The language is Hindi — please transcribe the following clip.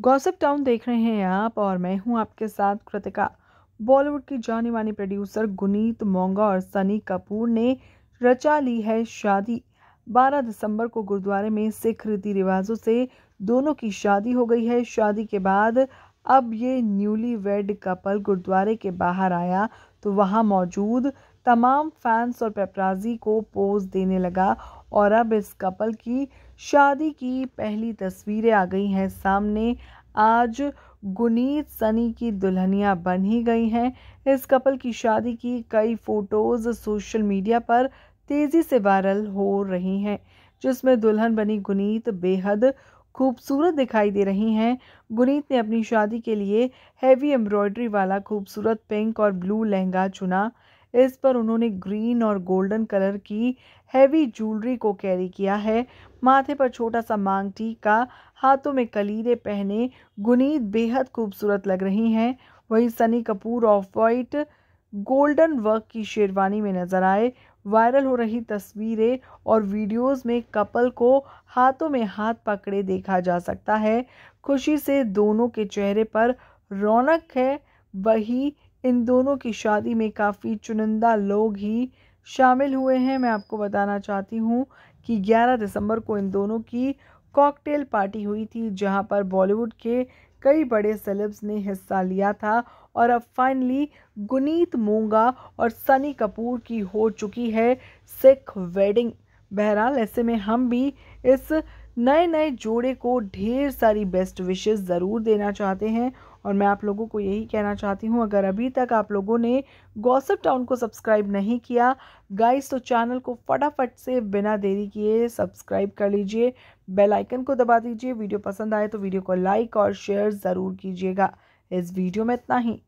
गॉसिप टाउन देख रहे हैं आप और मैं हूं आपके साथ कृतिका बॉलीवुड की जानी मानी प्रोड्यूसर गुनीत मोंगा और सनी कपूर ने रचा ली है शादी 12 दिसंबर को गुरुद्वारे में सिख रीति रिवाजों से दोनों की शादी हो गई है शादी के बाद अब ये न्यूली वेड कपल गुरुद्वारे के बाहर आया तो वहाँ मौजूद तमाम फैंस और पेपराजी को पोज देने लगा और अब इस कपल की शादी की पहली तस्वीरें आ गई हैं सामने आज गुनीत सनी की दुल्हनियाँ बन ही गई हैं इस कपल की शादी की कई फ़ोटोज़ सोशल मीडिया पर तेज़ी से वायरल हो रही हैं जिसमें दुल्हन बनी गुनीत बेहद खूबसूरत दिखाई दे रही हैं गुनीत ने अपनी शादी के लिए हैवी एम्ब्रॉयडरी वाला खूबसूरत पिंक और ब्लू लहंगा चुना इस पर उन्होंने ग्रीन और गोल्डन कलर की हैवी ज्वेलरी को कैरी किया है माथे पर छोटा सा मांग टीका हाथों में कलीरे पहने गुनीत बेहद खूबसूरत लग रही हैं वहीं Sunny Kapoor off white golden work की शेरवानी में नजर आए वायरल हो रही तस्वीरें और वीडियोस में कपल को हाथों में हाथ पकड़े देखा जा सकता है खुशी से दोनों के चेहरे पर रौनक है वही इन दोनों की शादी में काफ़ी चुनिंदा लोग ही शामिल हुए हैं मैं आपको बताना चाहती हूँ कि 11 दिसंबर को इन दोनों की कॉकटेल पार्टी हुई थी जहाँ पर बॉलीवुड के कई बड़े सेलेब्स ने हिस्सा लिया था और अब फाइनली गुनीत मोंगा और सनी कपूर की हो चुकी है सिख वेडिंग बहरहाल ऐसे में हम भी इस नए नए जोड़े को ढेर सारी बेस्ट विशेस ज़रूर देना चाहते हैं और मैं आप लोगों को यही कहना चाहती हूँ अगर अभी तक आप लोगों ने गॉसिप टाउन को सब्सक्राइब नहीं किया गाइस तो चैनल को फटाफट से बिना देरी किए सब्सक्राइब कर लीजिए बेल आइकन को दबा दीजिए वीडियो पसंद आए तो वीडियो को लाइक और शेयर ज़रूर कीजिएगा इस वीडियो में इतना ही